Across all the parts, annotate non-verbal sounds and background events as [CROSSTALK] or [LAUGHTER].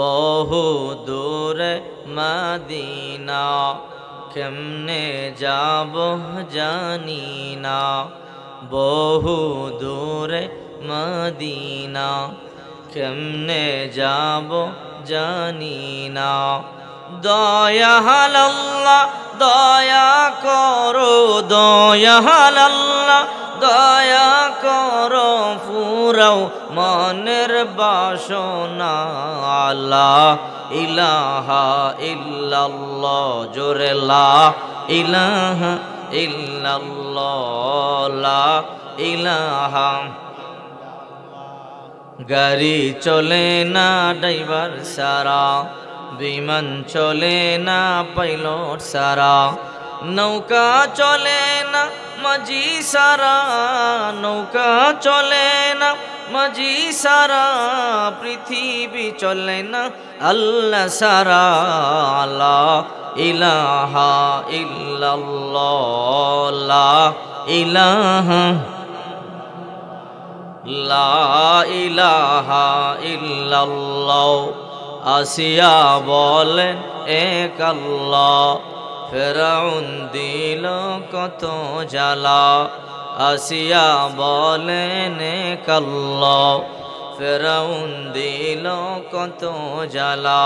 বহু দূরে মদিনা কেমনে যাব জানি না বহু দূরে মদিনা কেমনে যাব জানি না দয়া হাল দয়া করো দয়াল আল্লাহ দয়া করো পুরাও মনের বাসনা আল্লাহ ইলাহা ইল্লাল্লাহ জোরেলা লা ইলাহা ইল্লাল্লাহ লা ইলাহা গাড়ি চলে না ড্রাইভার সারা বিমান চলে না পাইলট সারা নৌকা চলে না মজি সারা নৌকা চলে না মজি সারা পৃথিবী চলে না আল্লাহ সারা আল্লাহ ইলাহা ইল্লাল্লাহ ইলাহা লা ইলাহা ইল্লাল্লাহ আসিয়া বলেন এক আল্লাহ ফেরাউন দিল কত জালা আসিয়া বলেন এক আল্লাহ ফেরাউন দিল কত জালা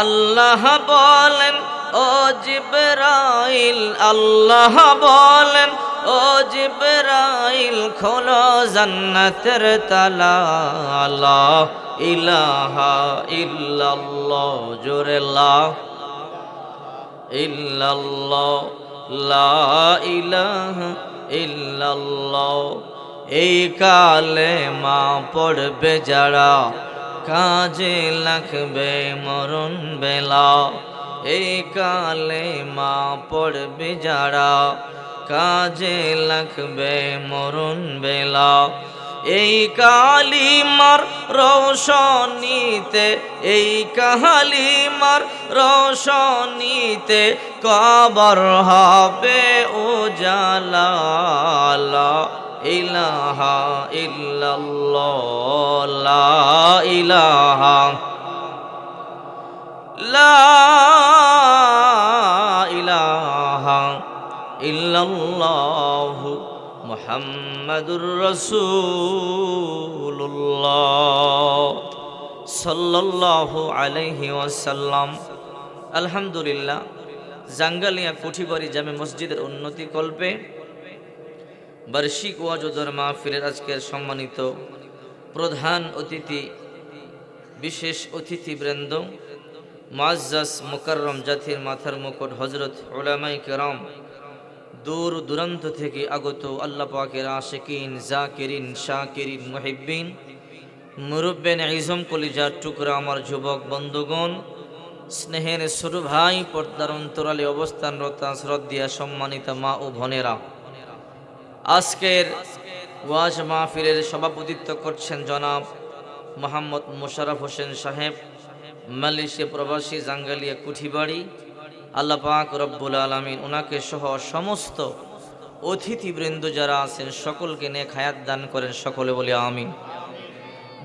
আল্লাহ বলেন ও জিবরাইল আল্লাহ বলেন ও জিবরাইল খোলো জান্নাতের তালা আল্লাহ ইলাহা ইল্লাল্লাহ জোরে লা ইল্লাল্লাহ লা ইলাহা ইল্লাল্লাহ এই কালে মা পড়বে যারা কাজে লাগবে মরণ বেলা এই কালে মা পড়বে যারা কাজে লাগবে মরুন বেলা এই কালিমার রোশনীতে এই কালিমার রোশনীতে কবর হবে ও জালা ইলাহা ইল্লাল্লাহ ইলাহা লা ইল্লাল্লাহু মোহাম্মদুর রাসূলুল্লাহ সাল্লাল্লাহু আলাইহি ওয়াসাল্লাম আলহামদুলিল্লাহ জাঙ্গালিয়া কুঠিবাড়ি জামে মসজিদের উন্নতি কল্পে বার্ষিক ওয়াজুদর ফিরের আজকের সম্মানিত প্রধান অতিথি বিশেষ অতিথিবৃন্দ মাজাস মোকাররম জাতির মাথার মুকুট হজরত ওলামাই কেরম দূর দূরান্ত থেকে আগত আল্লাহ পাকের আশেকিন জাকেরিন শাকেরিন মহিব্বিন মুরব্বেন ইজম কলিজার টুকরা আমার যুবক বন্ধুগণ স্নেহের ছোটো ভাই পর্দার অন্তরালে অবস্থানরত শ্রদ্ধিয়া সম্মানিত মা ও ভনেরা আজকের ওয়াজ মাহফিলের সভাপতিত্ব করছেন জনাব মোহাম্মদ মোশারফ হোসেন সাহেব মালয়েশিয়া প্রবাসী জাঙ্গালিয়া কুঠিবাড়ি আল্লাহ পাক রব্বুল আলমিন ওনাকে সহ সমস্ত অতিথিবৃন্দ যারা আছেন সকলকে নিয়ে খায়াত দান করেন সকলে বলে আমিন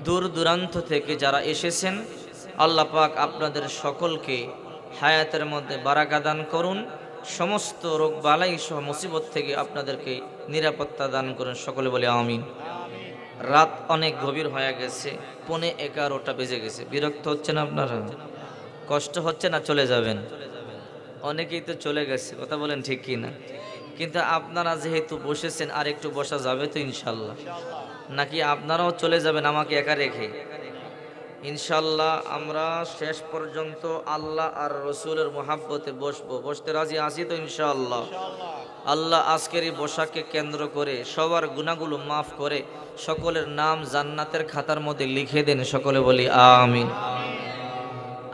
দূর দূরান্ত থেকে যারা এসেছেন আল্লাহ পাক আপনাদের সকলকে হায়াতের মধ্যে বারাকা দান করুন সমস্ত রোগ বালাই সহ মুসিবত থেকে আপনাদেরকে নিরাপত্তা দান করুন সকলে বলে আমিন রাত অনেক গভীর হয়ে গেছে পনে এগারোটা বেজে গেছে বিরক্ত হচ্ছে না আপনারা কষ্ট হচ্ছে না চলে যাবেন অনেকেই তো চলে গেছে কথা বলেন ঠিক কি না কিন্তু আপনারা যেহেতু বসেছেন আর একটু বসা যাবে তো ইনশাল্লাহ নাকি আপনারাও চলে যাবেন আমাকে একা রেখে ইনশাল্লাহ আমরা শেষ পর্যন্ত আল্লাহ আর রসুলের মহাব্বতে বসবো বসতে রাজি আসি তো ইনশাল্লাহ আল্লাহ আজকের এই বসাকে কেন্দ্র করে সবার গুণাগুলো মাফ করে সকলের নাম জান্নাতের খাতার মধ্যে লিখে দেন সকলে বলি আমিন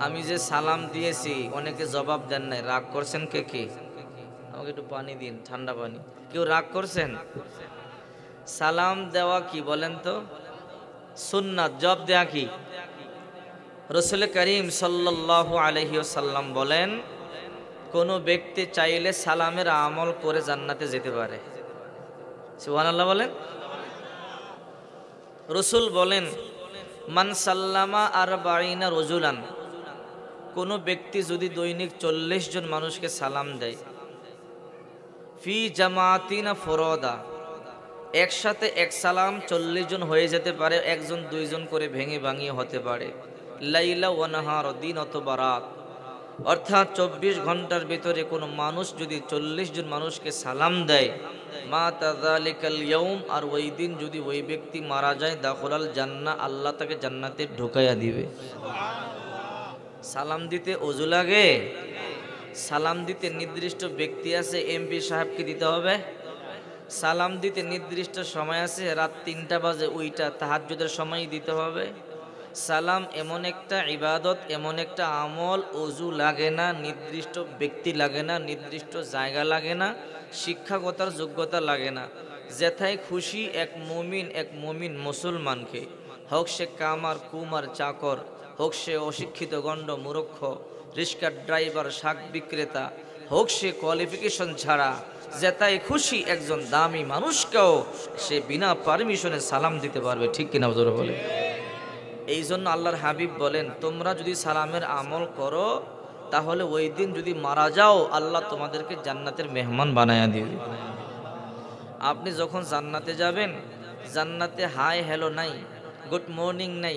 আমি যে সালাম দিয়েছি অনেকে জবাব দেন নাই রাগ করছেন কে কে আমাকে একটু পানি দিন ঠান্ডা পানি কেউ রাগ করছেন সালাম দেওয়া কি বলেন তো সুন্নাত জব দেয়া কি রসুল করিম সাল্লাহ আলহিউসাল্লাম বলেন কোনো ব্যক্তি চাইলে সালামের আমল করে জান্নাতে যেতে পারে বলেন রসুল বলেন মান সাল্লামা আর বাড়িনা রজুলান কোনো ব্যক্তি যদি দৈনিক চল্লিশ জন মানুষকে সালাম দেয় ফি জামাতিনা ফরদা একসাথে এক সালাম চল্লিশ জন হয়ে যেতে পারে একজন দুইজন করে ভেঙে ভাঙিয়ে হতে পারে লাইলা ওয়ানাহার দিন অথবা রাত অর্থাৎ চব্বিশ ঘন্টার ভিতরে কোনো মানুষ যদি চল্লিশ জন মানুষকে সালাম দেয় মা তাজালিকাল ইয়ম আর ওই দিন যদি ওই ব্যক্তি মারা যায় দাখলাল জান্না আল্লাহ তাকে জান্নাতে ঢুকাইয়া দিবে সালাম দিতে অজু লাগে সালাম দিতে নির্দিষ্ট ব্যক্তি আছে এমপি সাহেবকে দিতে হবে সালাম দিতে নির্দিষ্ট সময় আছে রাত তিনটা বাজে ওইটা তাহাজ্যদের সময় দিতে হবে সালাম এমন একটা ইবাদত এমন একটা আমল অজু লাগে না নির্দিষ্ট ব্যক্তি লাগে না নির্দিষ্ট জায়গা লাগে না শিক্ষাগতার যোগ্যতা লাগে না যেথায় খুশি এক মমিন এক মমিন মুসলমানকে হক সে কামার কুমার চাকর হোক সে অশিক্ষিত গণ্ড মুরক্ষ রিস্কার ড্রাইভার শাক বিক্রেতা হোক সে কোয়ালিফিকেশন ছাড়া তাই খুশি একজন দামি মানুষকেও সে বিনা পারমিশনে সালাম দিতে পারবে ঠিক কিনা জোর বলে এই জন্য আল্লাহর হাবিব বলেন তোমরা যদি সালামের আমল করো তাহলে ওই দিন যদি মারা যাও আল্লাহ তোমাদেরকে জান্নাতের মেহমান বানায় দিবে আপনি যখন জান্নাতে যাবেন জান্নাতে হাই হ্যালো নাই গুড মর্নিং নাই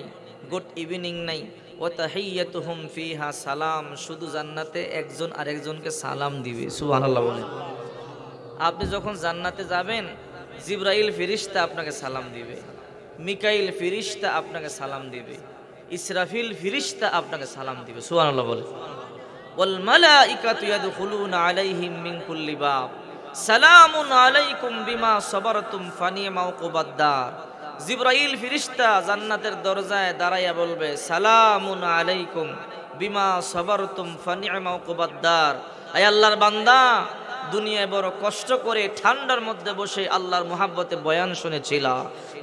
গুড ইভিনিং নাই ও তাহিয়াত হুম ফিহা সালাম শুধু জান্নাতে একজন আরেকজনকে সালাম দিবে সুবাহ আপনি যখন জান্নাতে যাবেন জিব্রাইল ফিরিস্তা আপনাকে সালাম দিবে মিকাইল ফিরিস্তা আপনাকে সালাম দিবে ইসরাফিল ফিরিস্তা আপনাকে সালাম দিবে সুবাহ বলে সালামুন আলাইকুম বিমা সবরতুম ফানিয়া মাউকুবাদ্দার জিব্রাইল ফিরিস্তা জান্নাতের দরজায় দাঁড়াইয়া বলবে সালামুন আলাইকুম বিমা সবরতুম ফানিমাদার আই আল্লাহর বান্দা দুনিয়ায় বড় কষ্ট করে ঠান্ডার মধ্যে বসে আল্লাহর মোহাব্বতে বয়ান শুনেছিলা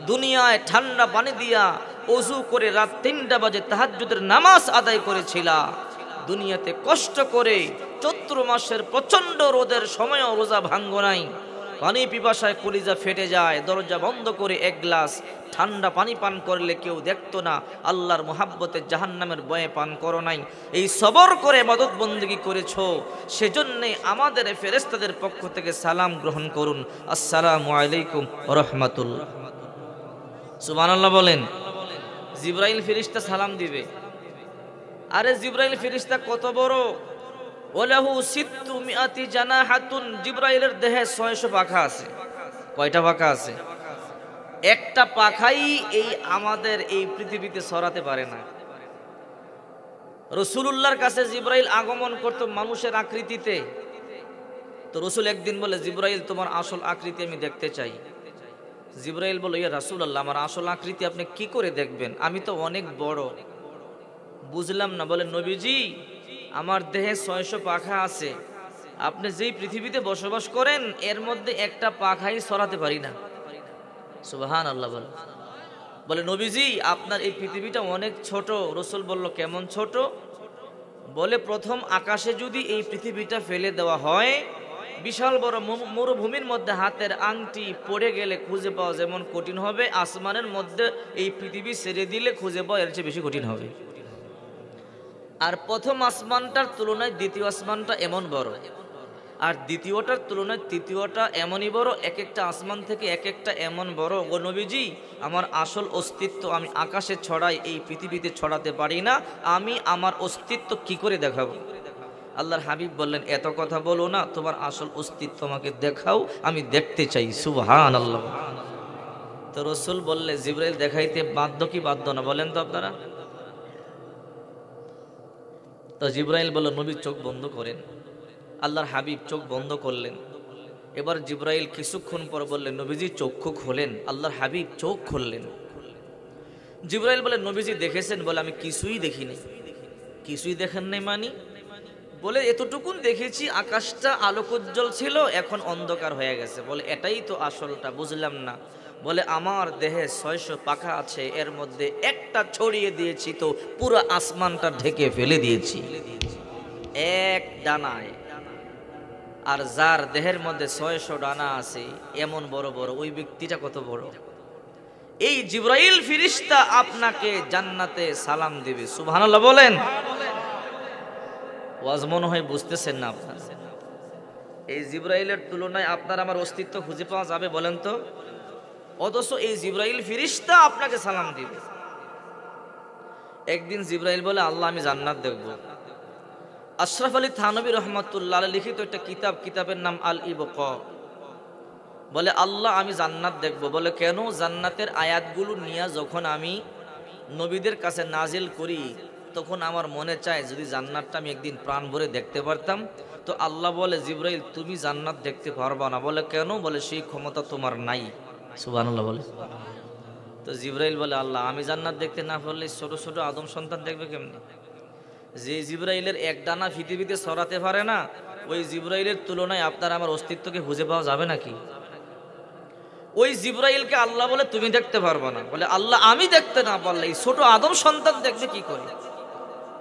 দুনিয়ায় ঠান্ডা পানি দিয়া অজু করে রাত তিনটা বাজে তাহাজুদের নামাজ আদায় করেছিলা দুনিয়াতে কষ্ট করে চৈত্র মাসের প্রচণ্ড রোদের সময়ও রোজা ভাঙ্গ নাই পানি পিপাসায় কলিজা ফেটে যায় দরজা বন্ধ করে এক গ্লাস ঠান্ডা পানি পান করলে কেউ দেখতো না আল্লাহর মোহাব্বতে জাহান্নামের বয়ে পান করো নাই এই সবর করে মদত বন্দী করেছ সেজন্যে আমাদের ফেরেস্তাদের পক্ষ থেকে সালাম গ্রহণ করুন আসসালামু আলাইকুম রহমাতুল সুবহানাল্লাহ বলেন জিব্রাইল ফিরিস্তা সালাম দিবে আরে জিব্রাইল ফিরিস্তা কত বড় ওলাহু সিত্তু মিয়াতি জানা হাতুন জিব্রাইলের দেহে ছয়শো পাখা আছে কয়টা পাখা আছে একটা পাখাই এই আমাদের এই পৃথিবীতে সরাতে পারে না রসুলুল্লাহর কাছে জিব্রাইল আগমন করত মানুষের আকৃতিতে তো রসুল একদিন বলে জিব্রাইল তোমার আসল আকৃতি আমি দেখতে চাই জিব্রাইল বলে ইয়া রাসুল আমার আসল আকৃতি আপনি কি করে দেখবেন আমি তো অনেক বড় বুঝলাম না বলে নবীজি আমার দেহে ছয়শ পাখা আছে আপনি যেই পৃথিবীতে বসবাস করেন এর মধ্যে একটা পাখাই সরাতে পারি না সুবাহান আল্লাহ বল বলে নবীজি আপনার এই পৃথিবীটা অনেক ছোট রসুল বলল কেমন ছোট বলে প্রথম আকাশে যদি এই পৃথিবীটা ফেলে দেওয়া হয় বিশাল বড় মরুভূমির মধ্যে হাতের আংটি পড়ে গেলে খুঁজে পাওয়া যেমন কঠিন হবে আসমানের মধ্যে এই পৃথিবী ছেড়ে দিলে খুঁজে পাওয়া এর চেয়ে বেশি কঠিন হবে আর প্রথম আসমানটার তুলনায় দ্বিতীয় আসমানটা এমন বড় আর দ্বিতীয়টার তুলনায় তৃতীয়টা এমনই বড় এক একটা আসমান থেকে এক একটা এমন বড় ও নবীজি আমার আসল অস্তিত্ব আমি আকাশে ছড়াই এই পৃথিবীতে ছড়াতে পারি না আমি আমার অস্তিত্ব কি করে দেখাব আল্লাহর হাবিব বললেন এত কথা বলো না তোমার আসল অস্তিত্ব আমাকে দেখাও আমি দেখতে চাই সুহান আল্লাহ তো রসুল বললে জিব্রাইল দেখাইতে বাধ্য কি বাধ্য না বলেন তো আপনারা তো জিব্রাইল বলল নবী চোখ বন্ধ করেন আল্লাহর হাবিব চোখ বন্ধ করলেন এবার জিব্রাইল কিছুক্ষণ পর বললেন নবীজি চক্ষু খোলেন আল্লাহর হাবিব চোখ খুললেন জিব্রাইল বলে নবীজি দেখেছেন বলে আমি কিছুই দেখিনি কিছুই দেখেন নাই মানি বলে এতটুকুন দেখেছি আকাশটা আলোকোজ্জ্বল ছিল এখন অন্ধকার হয়ে গেছে বলে এটাই তো আসলটা বুঝলাম না বলে আমার দেহে ছয়শো পাখা আছে এর মধ্যে একটা ছড়িয়ে দিয়েছি তো পুরো আসমানটা ঢেকে ফেলে দিয়েছি এক ডানায় আর যার দেহের মধ্যে ছয়শো ডানা আছে এমন বড় বড় ওই ব্যক্তিটা কত বড় এই জিব্রাইল ফিরিস্তা আপনাকে জান্নাতে সালাম দেবে সুবহানাল্লাহ বলেন ওয়াজ মনে হয় বুঝতেছেন না আপনার এই জিব্রাইলের তুলনায় আপনার আমার অস্তিত্ব খুঁজে পাওয়া যাবে বলেন তো অথচ এই জিব্রাইল ফিরিস্তা আপনাকে সালাম দিবে একদিন জিব্রাইল বলে আল্লাহ আমি জান্নাত দেখব আশরাফ আলী থানবী রহমতুল্লাহ লিখিত একটা কিতাব কিতাবের নাম আল ইবক বলে আল্লাহ আমি জান্নাত দেখব বলে কেন জান্নাতের আয়াতগুলো নিয়ে যখন আমি নবীদের কাছে নাজিল করি তখন আমার মনে চায় যদি জান্নাতটা আমি একদিন প্রাণ ভরে দেখতে পারতাম তো আল্লাহ বলে জিব্রাইল তুমি জান্নাত দেখতে পারবা না বলে কেন বলে সেই ক্ষমতা তোমার নাই সুবাহ বলে তো জিব্রাইল বলে আল্লাহ আমি জান্নাত দেখতে না পারলে ছোট ছোট আদম সন্তান দেখবে কেমনি যে জিব্রাইলের এক ডানা পৃথিবীতে সরাতে পারে না ওই জিব্রাইলের তুলনায় আপনার আমার অস্তিত্বকে খুঁজে পাওয়া যাবে নাকি ওই জিব্রাইলকে আল্লাহ বলে তুমি দেখতে পারবে না বলে আল্লাহ আমি দেখতে না পারলে এই ছোট আদম সন্তান দেখবে কি করে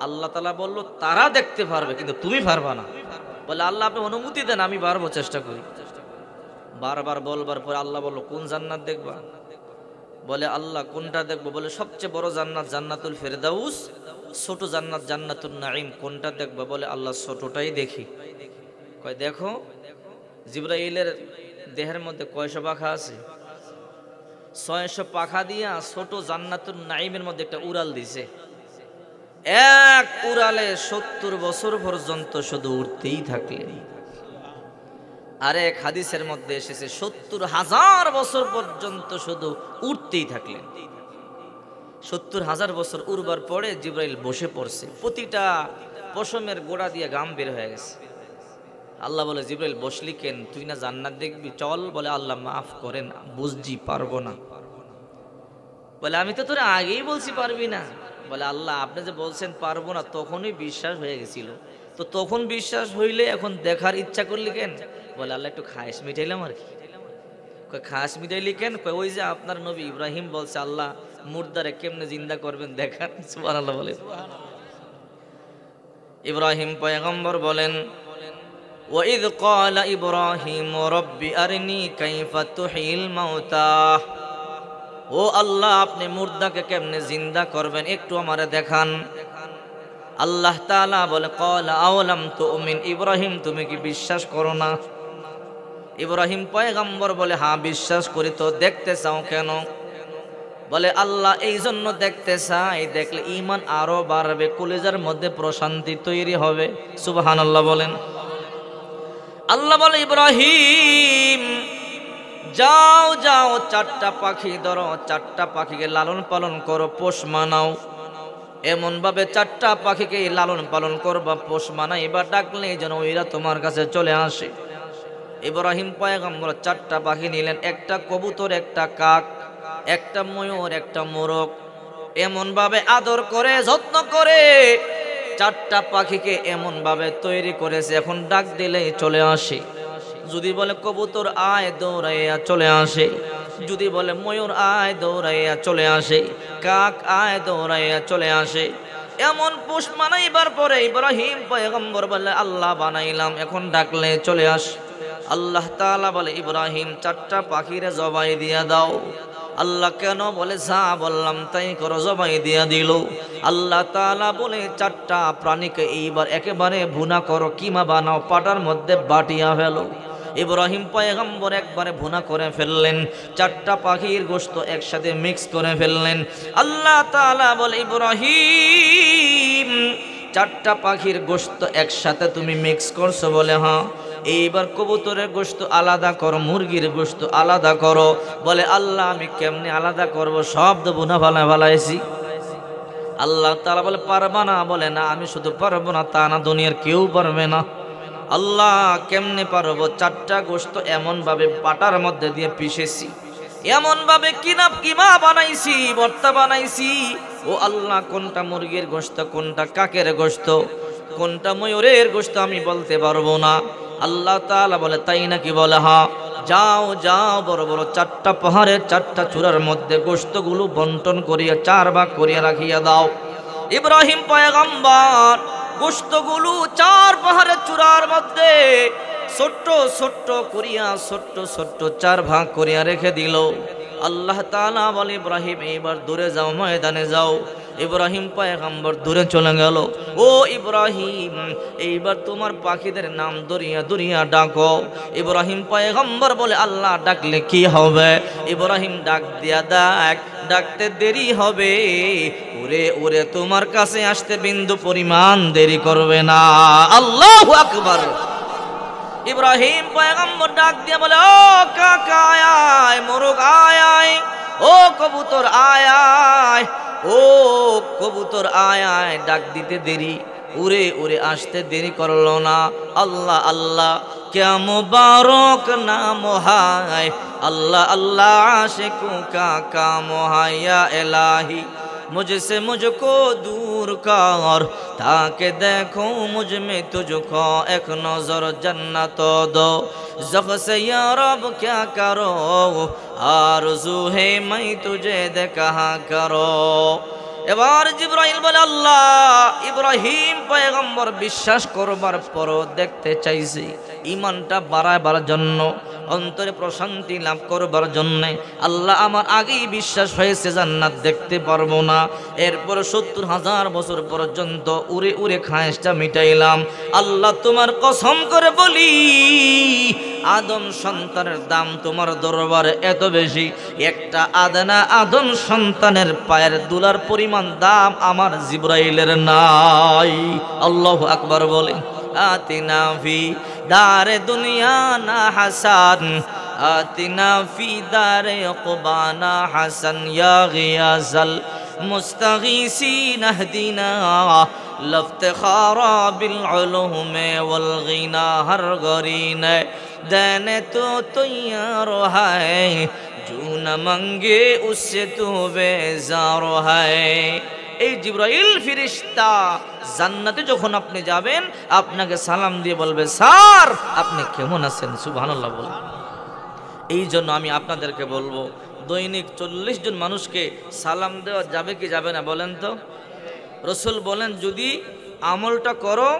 আল্লাহ তালা বলল তারা দেখতে পারবে কিন্তু তুমি পারবা না বলে আল্লাহ আপনি অনুমতি দেন আমি পারবো চেষ্টা করি বারবার বলবার পরে আল্লাহ বলল কোন জান্নাত দেখবা বলে আল্লাহ কোনটা দেখবো বলে সবচেয়ে বড় জান্নাত জান্নাতুল ফেরদাউস ছোট জান্নাত জান্নাতুল নাইম কোনটা দেখবা বলে আল্লাহ ছোটটাই দেখি কয় দেখো জিব্রাইলের দেহের মধ্যে কয়শো পাখা আছে ছয়শো পাখা দিয়া ছোট জান্নাতুল নাইমের মধ্যে একটা উড়াল দিছে এক উড়ালে সত্তর বছর পর্যন্ত শুধু উঠতেই থাকলে আরেক হাদিসের মধ্যে এসেছে সত্তর হাজার বছর পর্যন্ত শুধু উঠতেই থাকলেন সত্তর হাজার বছর উড়বার পরে জিব্রাইল বসে পড়ছে প্রতিটা পশমের গোড়া দিয়ে গাম বের হয়ে গেছে আল্লাহ বলে জিব্রাইল বসলি কেন তুই না জান্নাত দেখবি চল বলে আল্লাহ মাফ করেন বুঝজি পারবো না বলে আমি তো তোর আগেই বলছি পারবি না বলে আল্লাহ আপনি যে বলছেন পারবো না তখনই বিশ্বাস হয়ে গেছিল তো তখন বিশ্বাস হইলে এখন দেখার ইচ্ছা করলি কেন বলে আল্লাহ একটু খাস মিটাইলাম আর কি খাস মিটাইলি কেন ওই যে আপনার নবী ইব্রাহিম বলছে আল্লাহ মুর্দারে কেমনে জিন্দা করবেন দেখান [LAUGHS] সুবাহ আল্লাহ বলে ইব্রাহিম পয়গম্বর বলেন ও আল্লাহ আপনি মুর্দাকে কেমনে জিন্দা করবেন একটু আমারে দেখান আল্লাহ তাআলা বলে কল আওলাম তুমিন ইব্রাহিম তুমি কি বিশ্বাস করো না ইব্রাহিম পয়গম্বর বলে হ্যাঁ বিশ্বাস করি তো দেখতে চাও কেন বলে আল্লাহ এই জন্য দেখতে চাই দেখলে ইমান আরও বাড়বে কলেজার মধ্যে প্রশান্তি তৈরি হবে সুবাহান আল্লাহ বলেন আল্লাহ বলে ইব্রাহিম যাও যাও চারটা পাখি ধরো চারটা পাখিকে লালন পালন করো পোষ মানাও এমনভাবে চারটা পাখিকে লালন পালন করবা পোষ মানাই বা ডাকলে যেন ওইরা তোমার কাছে চলে আসে ইব্রাহিম পয়গম্বর চারটা পাখি নিলেন একটা কবুতর একটা কাক একটা ময়ূর একটা মোরগ এমনভাবে আদর করে যত্ন করে চারটা পাখিকে এমনভাবে তৈরি করেছে এখন ডাক দিলেই চলে আসে যদি বলে কবুতর আয় দৌড়াইয়া চলে আসে যদি বলে ময়ূর আয় দৌড়াইয়া চলে আসে কাক আয় দৌড়াইয়া চলে আসে এমন পুষ মানাইবার পরে ইব্রাহিম পয়গম্বর বলে আল্লাহ বানাইলাম এখন ডাকলে চলে আসে আল্লাহ তালা বলে ইব্রাহিম চারটা পাখিরে জবাই দিয়া দাও আল্লাহ কেন বলে যা বললাম তাই করো জবাই দিয়া দিল আল্লাহ তালা বলে চারটা প্রাণীকে এইবার একেবারে ভুনা করো কিমা বানাও পাটার মধ্যে বাটিয়া ফেলো ইব্রাহিম পয়গম্বর একবারে ভুনা করে ফেললেন চারটা পাখির গোস্ত একসাথে মিক্স করে ফেললেন আল্লাহ তালা বলে ইব্রাহিম চারটা পাখির গোস্ত একসাথে তুমি মিক্স করছো বলে হ্যাঁ এইবার কবুতরের গোস্ত আলাদা করো মুরগির গোস্ত আলাদা করো বলে আল্লাহ আমি কেমনি আলাদা করব সব তো বুনা ভালা ভালাইছি আল্লাহ তালা বলে পারবা না বলে না আমি শুধু পারবো না তা না দুনিয়ার কেউ পারবে না আল্লাহ কেমনে পারবো চারটা গোস্ত এমনভাবে পাটার মধ্যে দিয়ে পিষেছি এমনভাবে কিনা কিমা বানাইছি বর্তা বানাইছি ও আল্লাহ কোনটা মুরগির গোস্ত কোনটা কাকের গোস্ত কোনটা ময়ূরের গোস্ত আমি বলতে পারবো না আল্লাহ তালা বলে তাই নাকি বলে হা যাও যাও বড় বড় চারটা পাহাড়ের চারটা চূড়ার মধ্যে গোস্তগুলো বন্টন করিয়া চার ভাগ করিয়া রাখিয়া দাও ইব্রাহিম পায়গাম্বার গোস্তগুলো চার পাহাড়ের চূড়ার মধ্যে ছোট্ট ছোট্ট করিয়া ছোট্ট ছোট্ট চার ভাগ করিয়া রেখে দিল আল্লাহ তালা বলে ইব্রাহিম এইবার দূরে যাও ময়দানে যাও ইব্রাহিম পায়গাম্বর দূরে চলে গেল ও ইব্রাহিম এইবার তোমার পাখিদের নাম দরিয়া দরিয়া ডাকো ইব্রাহিম পায়গাম্বর বলে আল্লাহ ডাকলে কি হবে ইব্রাহিম ডাক দিয়া ডাক ডাকতে দেরি হবে ওরে ওরে তোমার কাছে আসতে বিন্দু পরিমাণ দেরি করবে না আল্লাহ আকবার ইব্রাহিম পয়গম্বর ডাক দিয়া বলে ও কাকা আয় মোরগ আয় আয় ও কবুতর আয় আয় ও কবুতর আয় আয় ডাক দিতে দেরি উড়ে উড়ে আসতে দেরি করলো না আল্লাহ আল্লাহ কেম বারক না মহায় আল্লাহ আল্লাহ সে কুকা কা এলাহি مجھ سے مجھ کو دور کر تاکہ دیکھو مجھ میں تجھ کو ایک نظر جنت دو زخ سے یا رب کیا کرو آرزو ہے میں تجھے دے کہاں کرو এবার জিব্রাহিম বলে আল্লাহ ইব্রাহিম পয়গম্বর বিশ্বাস করবার পরও দেখতে চাইছি ইমানটা বাড়াবার জন্য অন্তরে প্রশান্তি লাভ করবার জন্যে আল্লাহ আমার আগেই বিশ্বাস হয়েছে জান্নাত দেখতে পারবো না এরপর সত্তর হাজার বছর পর্যন্ত উড়ে উড়ে খায়েসটা মিটাইলাম আল্লাহ তোমার কসম করে বলি আদম সন্তানের দাম তোমার দরবারে এত বেশি একটা আদানা আদম সন্তানের পায়ের দুলার পরিমাণ দাম আমার জিব্রাইলের নাই আল্লাহ আকবার বলে آتنا في دار دنيانا حسان آتنا في دار قبانا حسن يا غياز المستغيثين اهدنا لافتخار بالعلوم والغنى ہر غرین دین تو تیار ہے جو نہ منگے اس سے تو بیزار ہے এই জিব্রাইল ফিরিস্তা জান্নাতে যখন আপনি যাবেন আপনাকে সালাম দিয়ে বলবে স্যার আপনি কেমন আছেন সুবহানাল্লাহ এই জন্য আমি আপনাদেরকে বলবো দৈনিক চল্লিশ জন মানুষকে সালাম দেওয়া যাবে কি যাবে না বলেন তো রসুল বলেন যদি আমলটা করো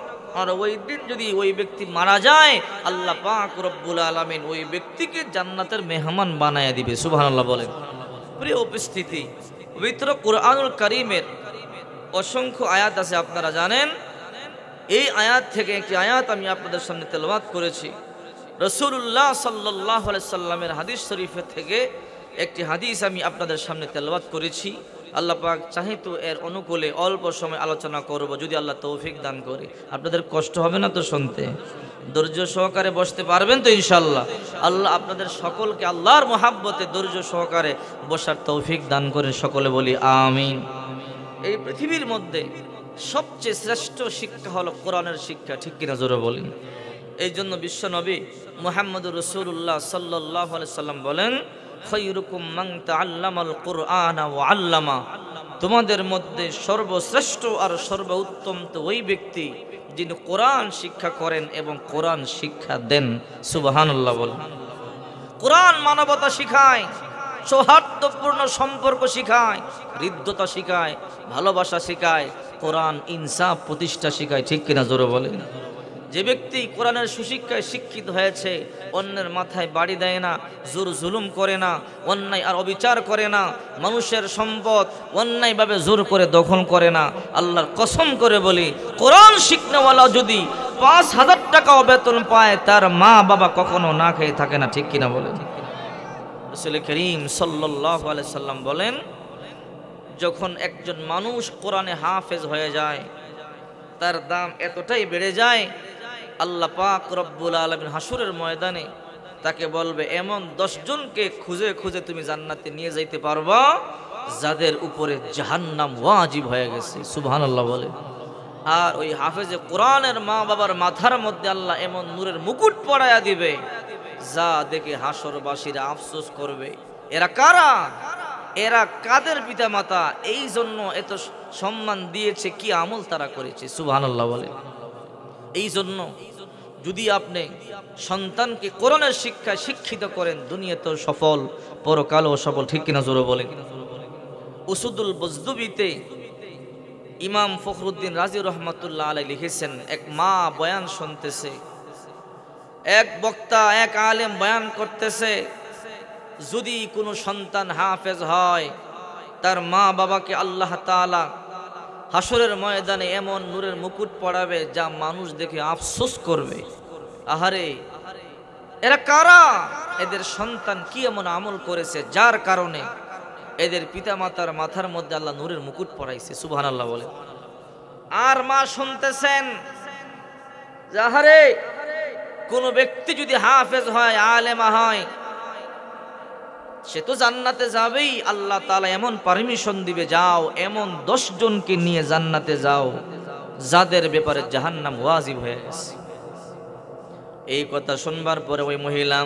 আর ওই দিন যদি ওই ব্যক্তি মারা যায় আল্লাহ পাক রব্বুল আলমিন ওই ব্যক্তিকে জান্নাতের মেহমান বানায় দিবে সুবাহ বলেন প্রিয় উপস্থিতি পবিত্র কোরআনুল করিমের অসংখ্য আয়াত আছে আপনারা জানেন এই আয়াত থেকে একটি আয়াত আমি আপনাদের সামনে তেলবাদ করেছি রসুল্লাহ সাল্লাহ সাল্লামের হাদিস শরীফের থেকে একটি হাদিস আমি আপনাদের সামনে তেলবাদ করেছি আল্লাহ পাক চাহে তো এর অনুকূলে অল্প সময় আলোচনা করব যদি আল্লাহ তৌফিক দান করে আপনাদের কষ্ট হবে না তো শুনতে ধৈর্য সহকারে বসতে পারবেন তো ইনশাল্লাহ আল্লাহ আপনাদের সকলকে আল্লাহর মহাব্বতে ধৈর্য সহকারে বসার তৌফিক দান করে সকলে বলি আমিন এই পৃথিবীর মধ্যে সবচেয়ে শ্রেষ্ঠ শিক্ষা হলো কোরআনের শিক্ষা ঠিক কিনা জোরে বলেন এই জন্য বিশ্বনবী মোহাম্মদ রসুল্লাহ সাল্লাহ সাল্লাম বলেন আল্লামা তোমাদের মধ্যে সর্বশ্রেষ্ঠ আর সর্বোত্তম তো ওই ব্যক্তি যিনি কোরআন শিক্ষা করেন এবং কোরআন শিক্ষা দেন সুবহানাল্লাহ বল কোরআন মানবতা শিখায় সৌহার্দ্যপূর্ণ সম্পর্ক শিখায় হৃদ্যতা শিখায় ভালোবাসা শিখায় কোরআন ইনসাফ প্রতিষ্ঠা শিখায় ঠিক কিনা জোরে বলে যে ব্যক্তি কোরআনের সুশিক্ষায় শিক্ষিত হয়েছে অন্যের মাথায় বাড়ি দেয় না জোর জুলুম করে না অন্যায় আর অবিচার করে না মানুষের সম্পদ অন্যায়ভাবে জোর করে দখল করে না আল্লাহর কসম করে বলি কোরআন শিখনেওয়ালা যদি পাঁচ হাজার টাকাও বেতন পায় তার মা বাবা কখনো না খেয়ে থাকে না ঠিক কিনা বলে করিম সাল্লি সাল্লাম বলেন যখন একজন মানুষ কোরআনে হাফেজ হয়ে যায় তার দাম এতটাই বেড়ে যায় আল্লাহ পাক রব্বুল আলমিন হাসুরের ময়দানে তাকে বলবে এমন দশজনকে খুঁজে খুঁজে তুমি জান্নাতে নিয়ে যাইতে পারবা যাদের উপরে জাহান্নাম ওয়াজিব হয়ে গেছে সুবহান আল্লাহ বলে আর ওই হাফেজে কোরআনের মা বাবার মাথার মধ্যে আল্লাহ এমন নূরের মুকুট পড়াইয়া দিবে যা দেখে হাসরবাসীরা আফসোস করবে এরা কারা এরা কাদের পিতা মাতা এই জন্য এত সম্মান দিয়েছে কি আমল তারা করেছে সুবহান আল্লাহ বলে এই জন্য যদি আপনি সন্তানকে করোনার শিক্ষায় শিক্ষিত করেন দুনিয়া তো সফল পরকাল ও সফল ঠিক কিনা জোরে বলেন উসুদুল বজদুবিতে ইমাম ফখরুদ্দিন রাজি রহমতুল্লাহ আলাই লিখেছেন এক মা বয়ান শুনতেছে এক বক্তা এক আলেম বয়ান করতেছে যদি কোনো সন্তান হাফেজ হয় তার মা বাবাকে আল্লাহ তালা হাসরের ময়দানে এমন নূরের মুকুট পড়াবে যা মানুষ দেখে আফসোস করবে আহারে এরা কারা এদের সন্তান কি এমন আমল করেছে যার কারণে এদের পিতা মাতার মাথার মধ্যে আল্লাহ নূরের মুকুট পরাইছে সুবহান আল্লাহ বলে আর মা শুনতেছেন যাহারে কোনো ব্যক্তি যদি হাফেজ হয় আলেমা হয় সে তো জান্নাতে যাবেই আল্লাহ তালা এমন পারমিশন দিবে যাও এমন দশ জনকে নিয়ে জান্নাতে যাও যাদের ব্যাপারে জাহান্নাম ওয়াজিব হয়ে গেছে এই কথা শুনবার পরে ওই মহিলা